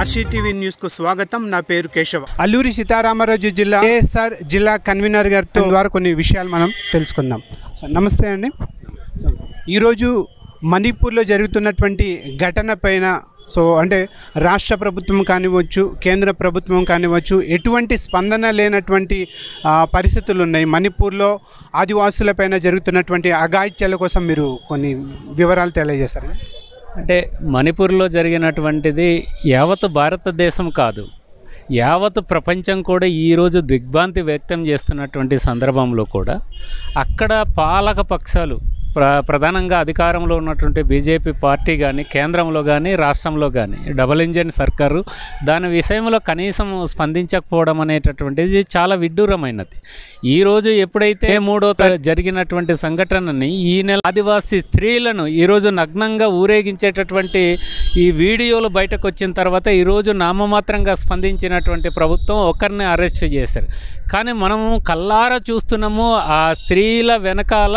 RCTV news కు స్వాగతం నా పేరు కేశవ అల్లూరి సీతారామరాజు జిల్లా ఏఎస్ఆర్ జిల్లా కన్వీనర్ గారితో ద్వారా కొన్ని విషయాలు మనం తెలుసుకుందాం సార్ నమస్తే అండి ఈరోజు మణిపూర్లో జరుగుతున్నటువంటి ఘటన పైన సో అంటే రాష్ట్ర ప్రభుత్వం కానివచ్చు కేంద్ర ప్రభుత్వం కానివచ్చు ఎటువంటి స్పందన లేనటువంటి పరిస్థితులు ఉన్నాయి మణిపూర్లో పైన జరుగుతున్నటువంటి అఘాయిత్యాల కోసం మీరు కొన్ని వివరాలు తెలియజేశారు అంటే మణిపూర్లో జరిగినటువంటిది యావత్ భారతదేశం కాదు యావత్ ప్రపంచం కూడా ఈరోజు దిగ్భ్రాంతి వ్యక్తం చేస్తున్నటువంటి సందర్భంలో కూడా అక్కడ పాలక పక్షాలు ప్ర ప్రధానంగా అధికారంలో ఉన్నటువంటి బీజేపీ పార్టీ కానీ కేంద్రంలో కానీ రాష్ట్రంలో కానీ డబుల్ ఇంజన్ సర్కారు దాని విషయంలో కనీసం స్పందించకపోవడం అనేటటువంటిది చాలా విడ్డూరమైనది ఈరోజు ఎప్పుడైతే మూడో జరిగినటువంటి సంఘటనని ఈ నెల ఆదివాసీ స్త్రీలను ఈరోజు నగ్నంగా ఊరేగించేటటువంటి ఈ వీడియోలు బయటకు వచ్చిన తర్వాత ఈరోజు నామమాత్రంగా స్పందించినటువంటి ప్రభుత్వం ఒకరిని అరెస్ట్ చేశారు కానీ మనము కల్లారా చూస్తున్నాము ఆ స్త్రీల వెనకాల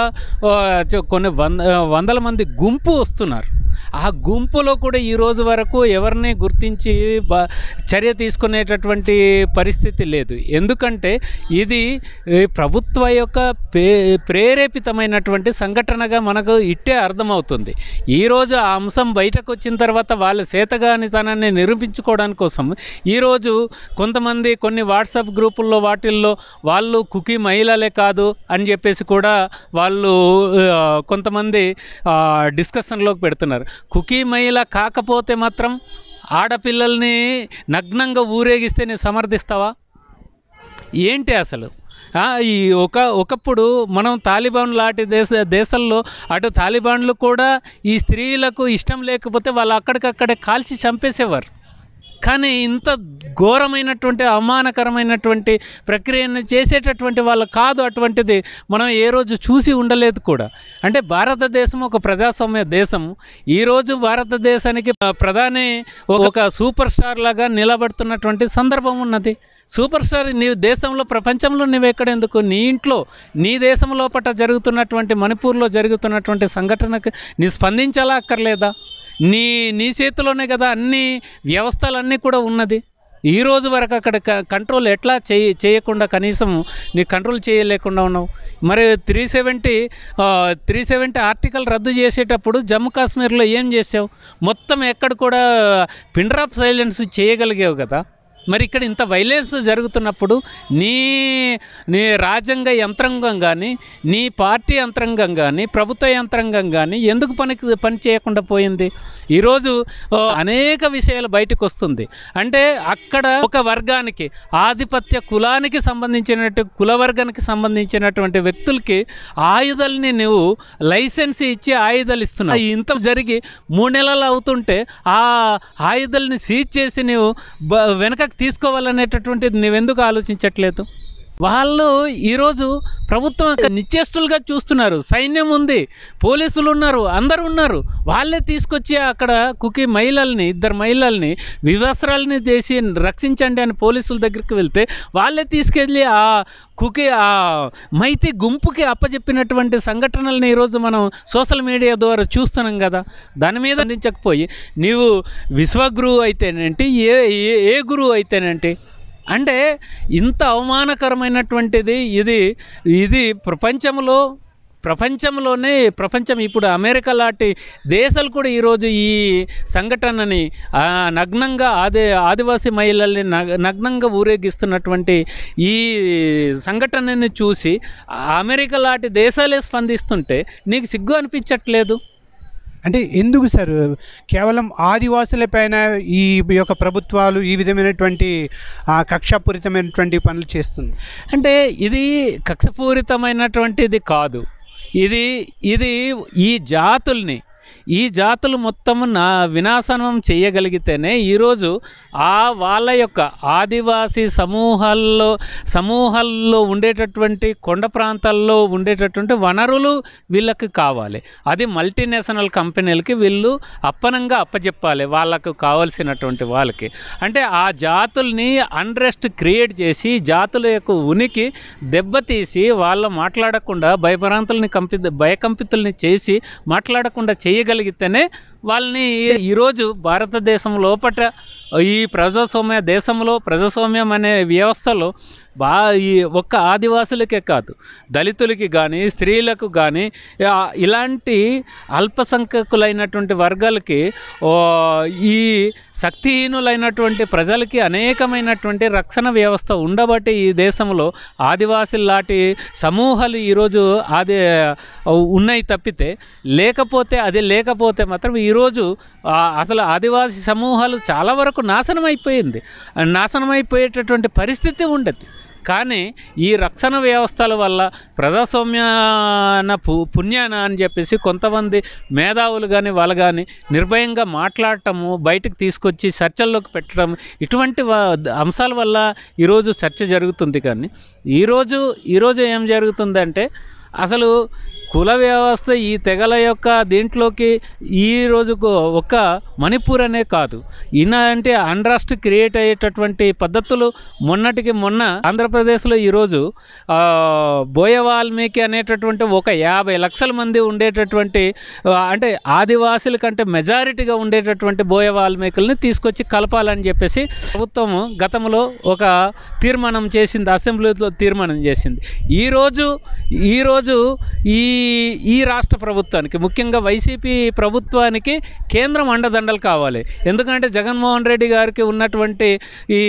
కొన్ని వంద వందల మంది గుంపు వస్తున్నారు ఆ గుంపులో కూడా ఈ రోజు వరకు ఎవరిని గుర్తించి చర్య తీసుకునేటటువంటి పరిస్థితి లేదు ఎందుకంటే ఇది ప్రభుత్వ యొక్క ప్రేరేపితమైనటువంటి సంఘటనగా మనకు ఇట్టే అర్థమవుతుంది ఈరోజు ఆ అంశం బయటకు వచ్చిన తర్వాత వాళ్ళ చేతగానితనాన్ని నిరూపించుకోవడానికి కోసం ఈరోజు కొంతమంది కొన్ని వాట్సాప్ గ్రూపుల్లో వాటిల్లో వాళ్ళు కుకీ మహిళలే కాదు అని చెప్పేసి కూడా వాళ్ళు కొంతమంది డిస్కషన్లోకి పెడుతున్నారు కుకీ మహిళ కాకపోతే మాత్రం ఆడపిల్లల్ని నగ్నంగా ఊరేగిస్తే నేను సమర్థిస్తావా ఏంటి అసలు ఈ ఒక ఒకప్పుడు మనం తాలిబాన్ లాంటి దేశ దేశాల్లో అటు తాలిబాన్లు కూడా ఈ స్త్రీలకు ఇష్టం లేకపోతే వాళ్ళు అక్కడికక్కడే కాల్చి చంపేసేవారు కానీ ఇంత ఘోరమైనటువంటి అవమానకరమైనటువంటి ప్రక్రియను చేసేటటువంటి వాళ్ళు కాదు అటువంటిది మనం ఏ రోజు చూసి ఉండలేదు కూడా అంటే భారతదేశం ఒక ప్రజాస్వామ్య దేశం ఈరోజు భారతదేశానికి ప్రధాని ఒక సూపర్ స్టార్ లాగా నిలబడుతున్నటువంటి సందర్భం ఉన్నది సూపర్ స్టార్ నీ దేశంలో ప్రపంచంలో నువ్వు ఎక్కడెందుకు నీ ఇంట్లో నీ దేశం లోపల జరుగుతున్నటువంటి మణిపూర్లో జరుగుతున్నటువంటి సంఘటనకు నీ స్పందించాలా అక్కర్లేదా నీ నీ చేతిలోనే కదా అన్ని వ్యవస్థలన్నీ కూడా ఉన్నది ఈ రోజు వరకు అక్కడ కంట్రోల్ ఎట్లా చేయ చేయకుండా కనీసం నీ కంట్రోల్ చేయలేకుండా ఉన్నావు మరి three seventy three seventy article రద్దు చేసేటప్పుడు జమ్మూ కాశ్మీర్లో ఏం చేసావు మొత్తం ఎక్కడ కూడా పిండ్రాప్ సైలెన్స్ చేయగలిగావు కదా మరి ఇక్కడ ఇంత వైలెన్స్ జరుగుతున్నప్పుడు నీ నీ రాజ్యాంగ యంత్రాంగం కానీ నీ పార్టీ యంత్రాంగం కానీ ప్రభుత్వ యంత్రాంగం కానీ ఎందుకు పనికి పని చేయకుండా పోయింది ఈరోజు అనేక విషయాలు బయటకు వస్తుంది అంటే అక్కడ ఒక వర్గానికి ఆధిపత్య కులానికి సంబంధించినట్టు కుల వర్గానికి సంబంధించినటువంటి వ్యక్తులకి ఆయుధాలని నువ్వు లైసెన్స్ ఇచ్చి ఆయుధాలు ఇస్తున్నావు ఇంత జరిగి మూడు నెలలు అవుతుంటే ఆ ఆయుధాలని సీజ్ చేసి నువ్వు వెనక తీసుకోవాలనేటటువంటిది నువ్వెందుకు ఆలోచించట్లేదు వాళ్ళు ఈరోజు ప్రభుత్వం యొక్క నిశ్చేష్టులుగా చూస్తున్నారు సైన్యం ఉంది పోలీసులు ఉన్నారు అందరు ఉన్నారు వాళ్ళే తీసుకొచ్చి అక్కడ కుకి మహిళల్ని ఇద్దరు మహిళల్ని వివసరాలని చేసి రక్షించండి అని పోలీసుల దగ్గరికి వెళ్తే వాళ్ళే తీసుకెళ్ళి ఆ కుకి ఆ మైతి గుంపుకి అప్పచెప్పినటువంటి సంఘటనల్ని ఈరోజు మనం సోషల్ మీడియా ద్వారా చూస్తున్నాం కదా దాని మీద అందించకపోయి నీవు విశ్వగురువు అయితేనేంటి ఏ ఏ గురువు అయితేనేంటి అంటే ఇంత అవమానకరమైనటువంటిది ఇది ఇది ప్రపంచంలో ప్రపంచంలోనే ప్రపంచం ఇప్పుడు అమెరికా లాంటి దేశాలు కూడా ఈరోజు ఈ సంఘటనని నగ్నంగా ఆది ఆదివాసీ మహిళల్ని నగ్నంగా ఊరేగిస్తున్నటువంటి ఈ సంఘటనని చూసి అమెరికా లాంటి దేశాలే స్పందిస్తుంటే నీకు సిగ్గు అనిపించట్లేదు అంటే ఎందుకు సార్ కేవలం ఆదివాసులపైన ఈ యొక్క ప్రభుత్వాలు ఈ విధమైనటువంటి కక్షపూరితమైనటువంటి పనులు చేస్తుంది అంటే ఇది కక్షపూరితమైనటువంటిది కాదు ఇది ఇది ఈ జాతుల్ని ఈ జాతులు మొత్తము నా వినాశనం చేయగలిగితేనే ఈరోజు ఆ వాళ్ళ యొక్క ఆదివాసీ సమూహాల్లో సమూహాల్లో ఉండేటటువంటి కొండ ప్రాంతాల్లో ఉండేటటువంటి వనరులు వీళ్ళకి కావాలి అది మల్టీనేషనల్ కంపెనీలకి వీళ్ళు అప్పనంగా అప్పచెప్పాలి వాళ్ళకు కావాల్సినటువంటి వాళ్ళకి అంటే ఆ జాతుల్ని అన్రెస్ట్ క్రియేట్ చేసి జాతుల యొక్క ఉనికి దెబ్బతీసి వాళ్ళు మాట్లాడకుండా భయభ్రాంతుల్ని కంపి భయకంపితుల్ని చేసి మాట్లాడకుండా చేయగలిగి ಮಾಡಲಿಗಿದ್ದೇನೆ వాళ్ళని ఈరోజు భారతదేశం లోపల ఈ ప్రజాస్వామ్య దేశంలో ప్రజాస్వామ్యం అనే వ్యవస్థలో బా ఈ ఒక్క ఆదివాసులకే కాదు దళితులకి కానీ స్త్రీలకు కానీ ఇలాంటి అల్పసంఖ్యకులైనటువంటి వర్గాలకి ఈ శక్తిహీనులైనటువంటి ప్రజలకి అనేకమైనటువంటి రక్షణ వ్యవస్థ ఉండబట్టి ఈ దేశంలో ఆదివాసులు లాంటి సమూహాలు ఈరోజు ఆది ఉన్నాయి తప్పితే లేకపోతే అది లేకపోతే మాత్రం ఈ ఈరోజు అసలు ఆదివాసీ సమూహాలు చాలా వరకు నాశనం అయిపోయింది నాశనం అయిపోయేటటువంటి పరిస్థితి ఉండదు కానీ ఈ రక్షణ వ్యవస్థల వల్ల ప్రజాస్వామ్యాన పు పుణ్యాన అని చెప్పేసి కొంతమంది మేధావులు కానీ వాళ్ళు కానీ నిర్భయంగా మాట్లాడటము బయటకు తీసుకొచ్చి చర్చల్లోకి పెట్టడం ఇటువంటి అంశాల వల్ల ఈరోజు చర్చ జరుగుతుంది కానీ ఈరోజు ఈరోజు ఏం జరుగుతుందంటే అసలు కుల వ్యవస్థ ఈ తెగల యొక్క దీంట్లోకి ఈ రోజుకు ఒక్క మణిపూర్ అనే కాదు ఇన్న అంటే అండ్రాస్ట్ క్రియేట్ అయ్యేటటువంటి పద్ధతులు మొన్నటికి మొన్న ఆంధ్రప్రదేశ్లో ఈరోజు బోయ వాల్మీకి అనేటటువంటి ఒక యాభై లక్షల మంది ఉండేటటువంటి అంటే ఆదివాసుల కంటే మెజారిటీగా ఉండేటటువంటి బోయ వాల్మీకులని తీసుకొచ్చి కలపాలని చెప్పేసి ప్రభుత్వం గతంలో ఒక తీర్మానం చేసింది అసెంబ్లీలో తీర్మానం చేసింది ఈరోజు ఈరోజు ఈ ఈ రాష్ట్ర ప్రభుత్వానికి ముఖ్యంగా వైసీపీ ప్రభుత్వానికి కేంద్రం అండదండలు కావాలి ఎందుకంటే జగన్మోహన్ రెడ్డి గారికి ఉన్నటువంటి ఈ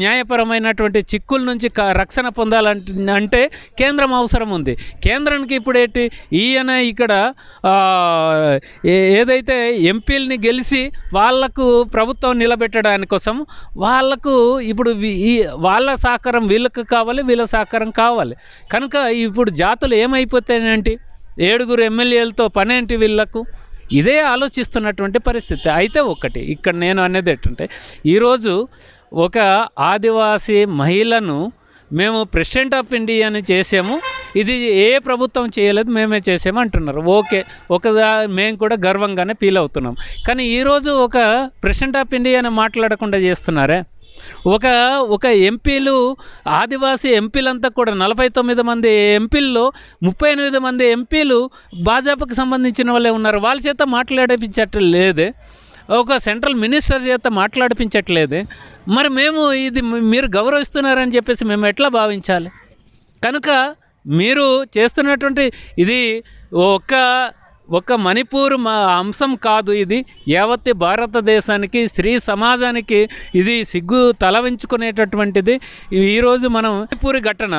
న్యాయపరమైనటువంటి చిక్కుల నుంచి రక్షణ పొందాలంటే అంటే కేంద్రం అవసరం ఉంది కేంద్రానికి ఇప్పుడు ఏంటి ఈయన ఇక్కడ ఏదైతే ఎంపీలని గెలిచి వాళ్లకు ప్రభుత్వం నిలబెట్టడాని కోసం వాళ్లకు ఇప్పుడు ఈ వాళ్ళ సహకారం వీళ్ళకి కావాలి వీళ్ళ సహకారం కావాలి కనుక ఇప్పుడు జాతులు అంటే ఏడుగురు ఎమ్మెల్యేలతో పనేంటి వీళ్ళకు ఇదే ఆలోచిస్తున్నటువంటి పరిస్థితి అయితే ఒక్కటి ఇక్కడ నేను అనేది ఏంటంటే ఈరోజు ఒక ఆదివాసీ మహిళను మేము ప్రెసిడెంట్ ఆఫ్ ఇండియాని చేసాము ఇది ఏ ప్రభుత్వం చేయలేదు మేమే చేసాము అంటున్నారు ఓకే ఒక మేము కూడా గర్వంగానే ఫీల్ అవుతున్నాం కానీ ఈరోజు ఒక ప్రెసిడెంట్ ఆఫ్ ఇండియాని మాట్లాడకుండా చేస్తున్నారే ఒక ఒక ఎంపీలు ఆదివాసీ ఎంపీలంతా కూడా నలభై తొమ్మిది మంది ఎంపీల్లో ముప్పై ఎనిమిది మంది ఎంపీలు భాజపాకు సంబంధించిన వాళ్ళే ఉన్నారు వాళ్ళ చేత మాట్లాడిపించట్లు లేదే ఒక సెంట్రల్ మినిస్టర్ చేత మాట్లాడిపించట్లేదే మరి మేము ఇది మీరు గౌరవిస్తున్నారని చెప్పేసి మేము ఎట్లా భావించాలి కనుక మీరు చేస్తున్నటువంటి ఇది ఒక్క ఒక మణిపూర్ మా అంశం కాదు ఇది యావత్తి భారతదేశానికి స్త్రీ సమాజానికి ఇది సిగ్గు తలవించుకునేటటువంటిది ఈరోజు మనం మణిపూర్ ఘటన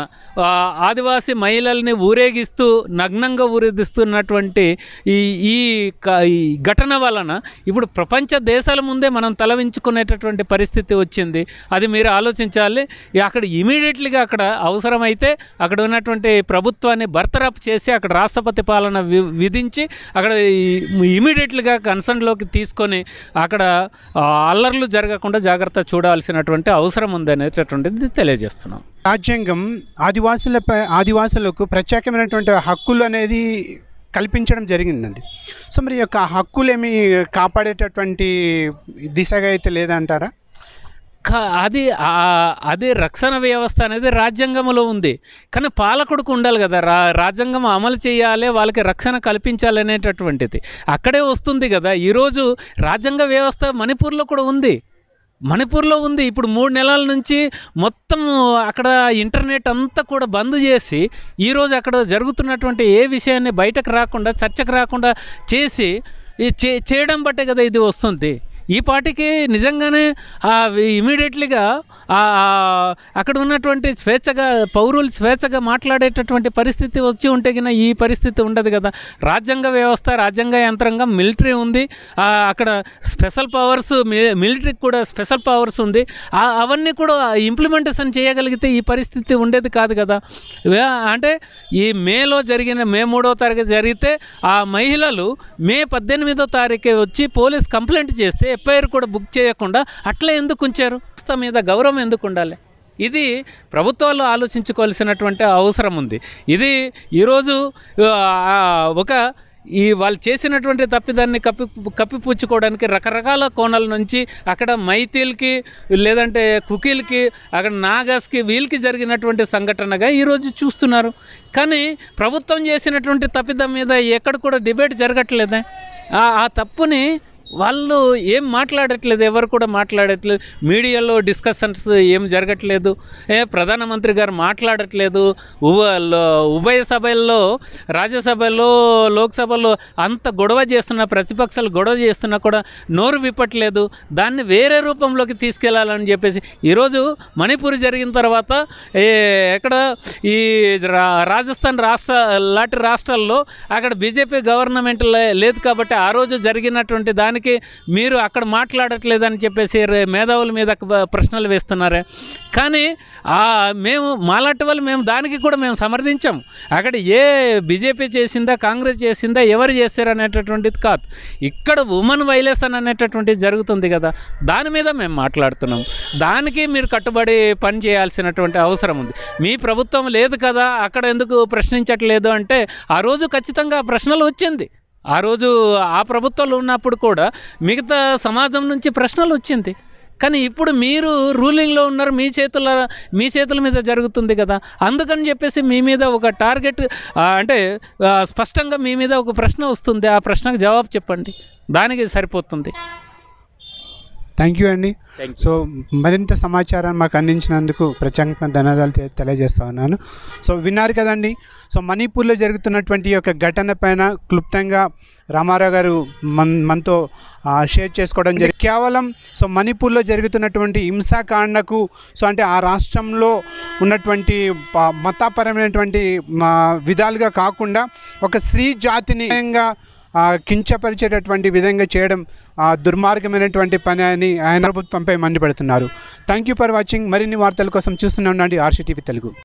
ఆదివాసీ మహిళల్ని ఊరేగిస్తూ నగ్నంగా ఊరేగిస్తున్నటువంటి ఈ ఈ ఘటన వలన ఇప్పుడు ప్రపంచ దేశాల ముందే మనం తలవించుకునేటటువంటి పరిస్థితి వచ్చింది అది మీరు ఆలోచించాలి అక్కడ ఇమీడియట్లీగా అక్కడ అవసరమైతే అక్కడ ఉన్నటువంటి ప్రభుత్వాన్ని బర్తరఫ్ చేసి అక్కడ రాష్ట్రపతి పాలన విధించి అక్కడ ఇమీడియట్గా కన్సర్న్లోకి తీసుకొని అక్కడ అల్లర్లు జరగకుండా జాగ్రత్త చూడాల్సినటువంటి అవసరం ఉంది అనేటటువంటిది తెలియజేస్తున్నాం రాజ్యాంగం ఆదివాసులపై ఆదివాసులకు ప్రత్యేకమైనటువంటి హక్కులు అనేది కల్పించడం జరిగిందండి సో మరి యొక్క హక్కులేమి కాపాడేటటువంటి దిశగా అయితే లేదంటారా అది అదే రక్షణ వ్యవస్థ అనేది రాజ్యాంగంలో ఉంది కానీ పాలకుడికి ఉండాలి కదా రా రాజ్యాంగం అమలు చేయాలి వాళ్ళకి రక్షణ కల్పించాలి అనేటటువంటిది అక్కడే వస్తుంది కదా ఈరోజు రాజ్యాంగ వ్యవస్థ మణిపూర్లో కూడా ఉంది మణిపూర్లో ఉంది ఇప్పుడు మూడు నెలల నుంచి మొత్తం అక్కడ ఇంటర్నెట్ అంతా కూడా బంద్ చేసి ఈరోజు అక్కడ జరుగుతున్నటువంటి ఏ విషయాన్ని బయటకు రాకుండా చర్చకు రాకుండా చేసి చే చేయడం బట్టే కదా ఇది వస్తుంది ఈ పాటికి నిజంగానే ఇమీడియట్లీగా అక్కడ ఉన్నటువంటి స్వేచ్ఛగా పౌరులు స్వేచ్ఛగా మాట్లాడేటటువంటి పరిస్థితి వచ్చి ఉంటే కన్నా ఈ పరిస్థితి ఉండదు కదా రాజ్యాంగ వ్యవస్థ రాజ్యాంగ యంత్రాంగం మిలిటరీ ఉంది అక్కడ స్పెషల్ పవర్స్ మిలిటరీకి కూడా స్పెషల్ పవర్స్ ఉంది అవన్నీ కూడా ఇంప్లిమెంటేషన్ చేయగలిగితే ఈ పరిస్థితి ఉండేది కాదు కదా అంటే ఈ మేలో జరిగిన మే మూడో తారీఖు జరిగితే ఆ మహిళలు మే పద్దెనిమిదో తారీఖే వచ్చి పోలీస్ కంప్లైంట్ చేస్తే ఎఫ్ఐఆర్ కూడా బుక్ చేయకుండా అట్లా ఎందుకు ఉంచారు సంస్థ మీద గౌరవం ఎందుకు ఉండాలి ఇది ప్రభుత్వాలు ఆలోచించుకోవాల్సినటువంటి అవసరం ఉంది ఇది ఈరోజు ఒక ఈ వాళ్ళు చేసినటువంటి తప్పిదాన్ని కప్పి కప్పిపుచ్చుకోవడానికి రకరకాల కోణాల నుంచి అక్కడ మైతీల్కి లేదంటే కుకీల్కి అక్కడ నాగాస్కి వీళ్ళకి జరిగినటువంటి సంఘటనగా ఈరోజు చూస్తున్నారు కానీ ప్రభుత్వం చేసినటువంటి తప్పిదం మీద ఎక్కడ కూడా డిబేట్ జరగట్లేదే ఆ తప్పుని వాళ్ళు ఏం మాట్లాడట్లేదు ఎవరు కూడా మాట్లాడట్లేదు మీడియాలో డిస్కషన్స్ ఏం జరగట్లేదు ఏ ప్రధానమంత్రి గారు మాట్లాడట్లేదు ఉభయ సభల్లో రాజ్యసభలో లోక్సభలో అంత గొడవ చేస్తున్న ప్రతిపక్షాలు గొడవ చేస్తున్నా కూడా నోరు విప్పట్లేదు దాన్ని వేరే రూపంలోకి తీసుకెళ్లాలని చెప్పేసి ఈరోజు మణిపూర్ జరిగిన తర్వాత ఎక్కడ ఈ రాజస్థాన్ రాష్ట్ర లాంటి రాష్ట్రాల్లో అక్కడ బీజేపీ గవర్నమెంట్ లేదు కాబట్టి ఆ రోజు జరిగినటువంటి దానికి వాళ్ళకి మీరు అక్కడ మాట్లాడట్లేదని చెప్పేసి మేధావుల మీద ప్రశ్నలు వేస్తున్నారే కానీ మేము మాలాంటి వాళ్ళు మేము దానికి కూడా మేము సమర్థించాం అక్కడ ఏ బీజేపీ చేసిందా కాంగ్రెస్ చేసిందా ఎవరు చేశారు అనేటటువంటిది కాదు ఇక్కడ ఉమెన్ వైలేషన్ అనేటటువంటిది జరుగుతుంది కదా దాని మీద మేము మాట్లాడుతున్నాం దానికి మీరు కట్టుబడి పని చేయాల్సినటువంటి అవసరం ఉంది మీ ప్రభుత్వం లేదు కదా అక్కడ ఎందుకు ప్రశ్నించట్లేదు అంటే ఆ రోజు ఖచ్చితంగా ప్రశ్నలు వచ్చింది ఆ రోజు ఆ ప్రభుత్వాలు ఉన్నప్పుడు కూడా మిగతా సమాజం నుంచి ప్రశ్నలు వచ్చింది కానీ ఇప్పుడు మీరు రూలింగ్లో ఉన్నారు మీ చేతుల మీ చేతుల మీద జరుగుతుంది కదా అందుకని చెప్పేసి మీ మీద ఒక టార్గెట్ అంటే స్పష్టంగా మీ మీద ఒక ప్రశ్న వస్తుంది ఆ ప్రశ్నకు జవాబు చెప్పండి దానికి సరిపోతుంది థ్యాంక్ యూ అండి సో మరింత సమాచారాన్ని మాకు అందించినందుకు ప్రత్యేకంగా ధన్యవాదాలు తెలియజేస్తా ఉన్నాను సో విన్నారు కదండి సో మణిపూర్లో జరుగుతున్నటువంటి యొక్క ఘటన పైన క్లుప్తంగా రామారావు గారు మన మనతో షేర్ చేసుకోవడం జరిగింది కేవలం సో మణిపూర్లో జరుగుతున్నటువంటి హింసాకాండకు సో అంటే ఆ రాష్ట్రంలో ఉన్నటువంటి మతపరమైనటువంటి విధాలుగా కాకుండా ఒక స్త్రీ జాతిని కించపరిచేటటువంటి విధంగా చేయడం దుర్మార్గమైనటువంటి పని అని ఆయన ప్రభుత్వంపై మండిపడుతున్నారు థ్యాంక్ యూ ఫర్ వాచింగ్ మరిన్ని వార్తల కోసం చూస్తున్నాం ఆర్సీటీవీ తెలుగు